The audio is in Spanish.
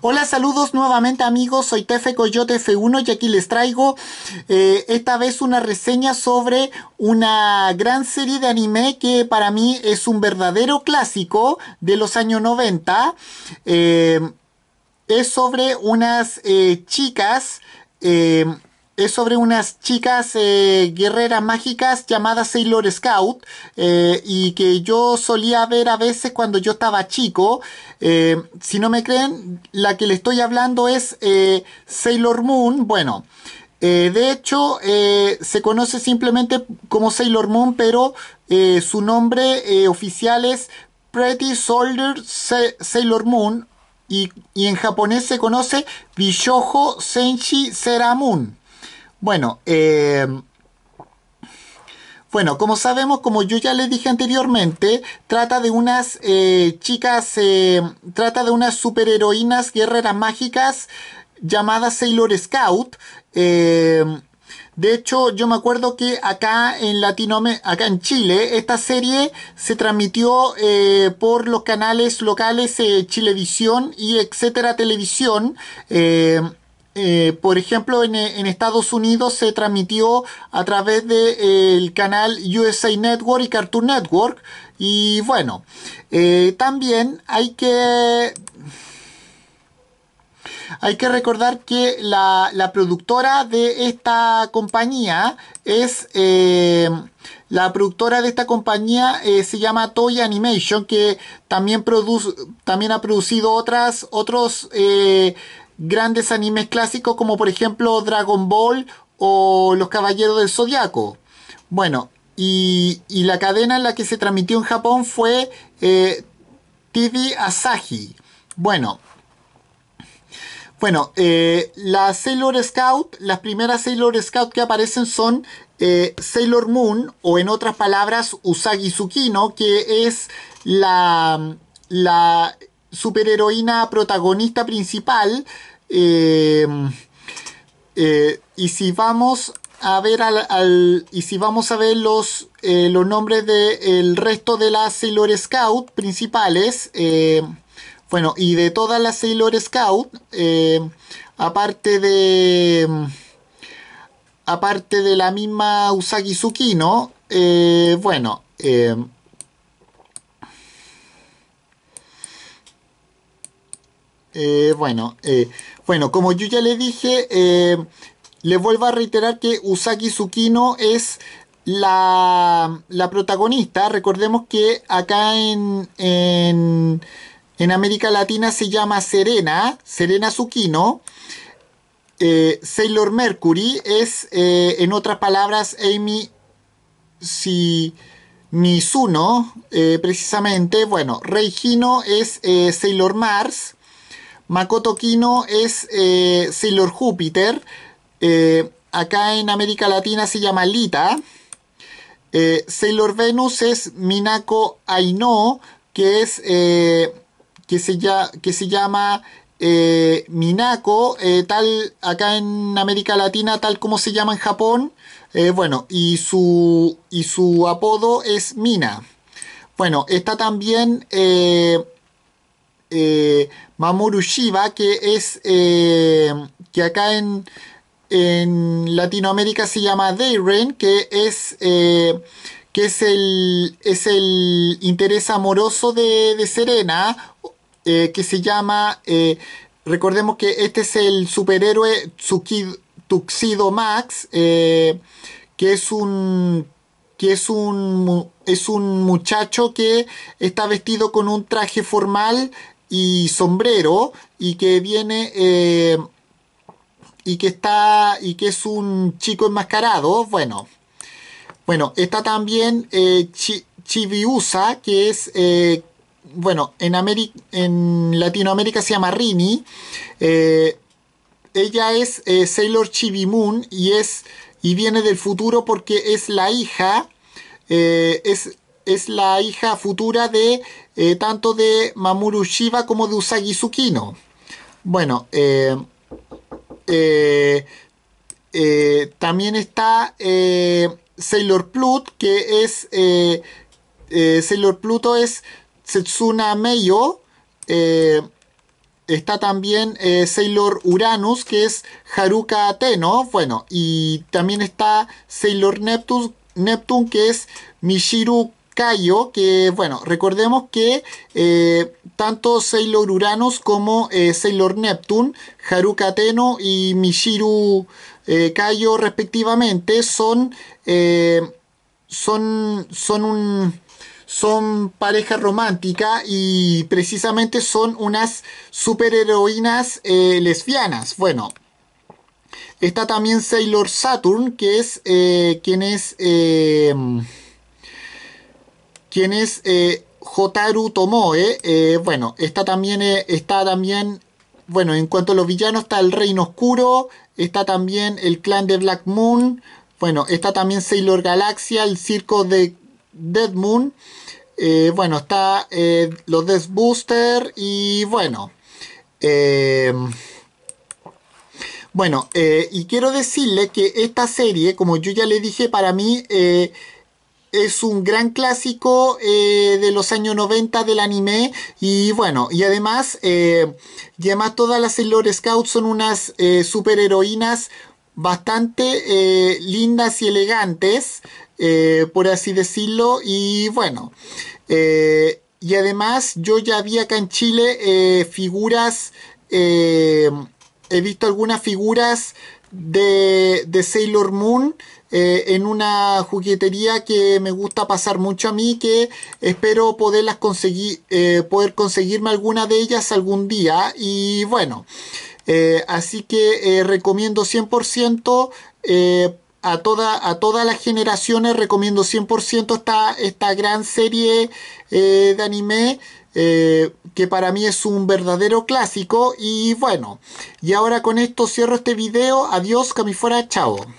Hola, saludos nuevamente amigos, soy Tefe Coyote F1 y aquí les traigo eh, esta vez una reseña sobre una gran serie de anime que para mí es un verdadero clásico de los años 90. Eh, es sobre unas eh, chicas es sobre unas chicas eh, guerreras mágicas llamadas Sailor Scout eh, y que yo solía ver a veces cuando yo estaba chico. Eh, si no me creen, la que le estoy hablando es Sailor Moon. Bueno, de hecho se conoce simplemente como Sailor Moon, pero su nombre oficial es Pretty Soldier Sailor Moon. Y, en japonés se conoce Bishojo Senshi Seramun. Bueno, eh, bueno, como sabemos, como yo ya les dije anteriormente, trata de unas eh, chicas, eh, trata de unas superheroínas guerreras mágicas llamadas Sailor Scout. de hecho, yo me acuerdo que acá en acá en Chile, esta serie se transmitió por los canales locales Chilevisión y etcétera Televisión. Eh, por ejemplo, eh, en, Estados Unidos se transmitió a través del de, eh, canal USA Network y Cartoon Network. Y bueno, también hay que... Hay que recordar que la, productora de esta compañía es... La productora de esta compañía se llama Toy Animation, que también, produce, también ha producido otras, otros grandes animes clásicos como por ejemplo Dragon Ball o Los Caballeros del Zodiaco. Bueno, y, la cadena en la que se transmitió en Japón fue eh, TV Asahi. Bueno, bueno, eh, la Sailor Scout, las primeras Sailor Scout que aparecen son eh, Sailor Moon, o en otras palabras, Usagi Tsukino, que es la, la superheroína protagonista principal Em, eh, y si vamos a ver y si vamos a ver los, eh, los nombres del resto de las Sailor Scout principales, em, bueno, y de todas las Sailor Scout, em, aparte de aparte de la misma Usagi Tsukino, eh, bueno, Eh, bueno, eh, bueno, como yo ya le dije, eh, le les vuelvo a reiterar que Usagi Tsukino es la, protagonista. Recordemos que acá en, América Latina se llama Serena, Serena Tsukino. Sailor Mercury es, en otras palabras, Amy si, precisamente. Bueno, Hino es Sailor Mars. Makoto Kino es eh, Sailor Júpiter. Eh, acá en América Latina se llama Lita. Eh, Sailor Venus es Minako Aino, que es que se, que se llama Minako, tal acá en América Latina, tal como se llama en Japón. bueno, y su, y su apodo es Mina. Bueno, está también eh, Mamoru Shiba, que es eh, que acá en, en, Latinoamérica se llama Rain, que es eh, que es el, es el interés amoroso de, Serena, que se llama, recordemos que este es el superhéroe Tsukido, Tuxedo Max, que es un que es un, es un muchacho que está vestido con un traje formal y sombrero y que viene eh, y que está y que es un chico enmascarado bueno bueno está también eh, Usa Chibiusa que es eh, bueno en, América en Latinoamérica se llama Rini eh, ella es Sailor Chibi Moon y es y viene del futuro porque es la hija es es la hija futura de eh, tanto de Mamoru Shiba como de Usagi Tsukino. Bueno, eh, eh, también está Sailor Plut, que es Sailor Pluto es Setsuna Meio. está también Sailor Uranus, que es Haruka Ateno. Bueno, y también está Sailor Neptune, Neptune que es Mishiru Cayo, que bueno, recordemos que eh, tanto Sailor Uranos como eh, Sailor Neptune, Haruka Teno y Mishiru eh, Kayo respectivamente son, eh, son, son, un, son pareja romántica y precisamente son unas superheroínas lesbianas. Bueno, está también Sailor Saturn, que es quien es quien es eh, Jotaru Tomoe. Eh? Eh, bueno, está también, eh, está también, bueno, en cuanto a los villanos está el Reino Oscuro, está también el clan de Black Moon, bueno, está también Sailor Galaxia, el circo de Dead Moon. bueno, está los Death Booster y bueno. bueno, y quiero decirle que esta serie, como yo ya le dije, para mí es un gran clásico eh, de los años 90 del anime y bueno, y además, eh, todas las Sailor Scouts son unas super eh, superheroínas bastante lindas y elegantes, por así decirlo, y bueno, y además yo ya vi acá en Chile figuras, he visto algunas figuras de, Sailor Moon eh, en una juguetería que me gusta pasar mucho a mí, que espero poderlas conseguir, eh, poder conseguirme alguna de ellas algún día. Y bueno, eh, así que recomiendo 100% a, toda, a todas las generaciones recomiendo 100% esta, esta gran serie eh, de anime. Eh, que para mí es un verdadero clásico y bueno, y ahora con esto cierro este video, adiós, que fuera, chao.